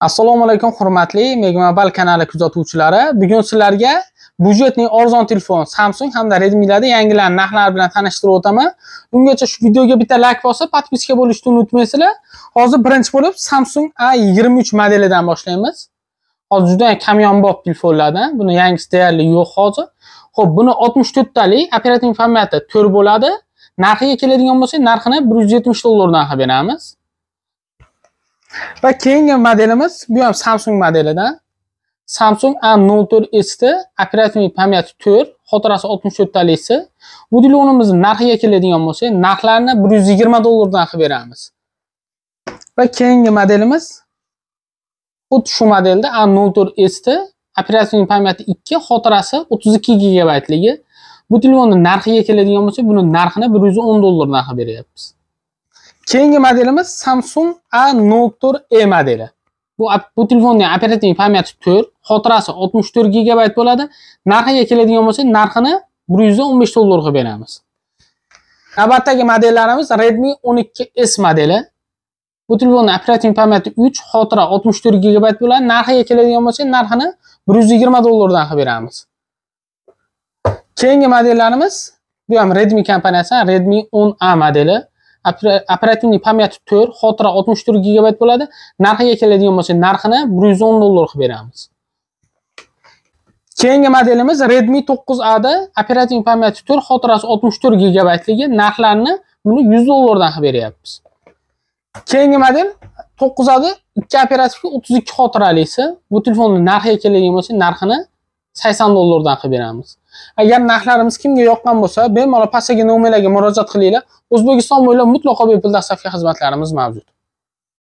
assalomu alaykum hurmatli megmobile kanali kuzatuvchilari bugun sizlarga byudjetning arzon telefon samsung hamda redmilarda yangilan narxlari bilan tanishtirib o'taman ungacha shu videoga bitta layk bosib подписка bo'lishni unutmaysizlar hozir birinchi bo'lib samsung a 23 modelidan boshlaymiz hozir juda kamyonbop telefonlardan buni yangisi deyarli yo'q hozir ho'p buni 64 to'rttalik operativ pamyati to'rt bo'ladi narxiga keladigan bo'lsak narxini bir yuz yetmish dollardan qilib beramiz va keyingi modelimiz bu ham samsung modelidan samsung a 04 st operativniy pamyati to'rt xotirasi oltmish to'rttalisi bu telefonimiz narxiga keladigan bo'lsak narxlarni bir yuz yigirma dollardan qilib beramiz va keyingi modelimiz xuddi shu modelda a 04 st operativniy pamyati ikki xotirasi o'ttiz ikki gigabaytligi bu telefonni narxiga keladigan bo'lsak buni narxini bir yuz o'n dollardan qilib beryapmiz keyingi modelimiz samsung a 04 e modeli bu bu telefonni operativ pamyati to'rt xotirasi oltmish to'rt gigabayt bo'ladi narxiga keladigan bo'lsak narxini bir yuz o'n besh dollar qilib beramiz navbatdagi modellarimiz redmi o'n ikki s modeli bu telefonni operativ pamyati uch xotira oltmish to'rt gigabayt bo'ladi narxiga keladigan bo'lsak narxini bir yuz yigirma dollardan qilib beramiz keyingi modellarimiz bu ham redmi kompaniyasi redmi o'n a modeli operativniy pamyati to'rt xotira oltmish to'rt gigabayt bo'ladi narxiga keladigan bo'lsak narxini bir yuz o'n dollar qilib beramiz keyingi modelimiz redmi to'qqiz ada operativ pamyati to'rt xotirasi oltmish to'rt gigabaytligi narxlarini buni yuz dollardan qilib beryapmiz keyingi model to'qqiz ada ikki operativga o'ttiz ikki xotiralisi bu telefonni narxiga keladigan bo'lsak narxini sakson dollardan qilib beramiz agar narxlarimiz kimga yoqqan bo'lsa bemalol pastdagi nomerlarga murojaat qilinglar o'zbekiston bo'ylab mutlaqo bepul dastavka xizmatlarimiz mavjud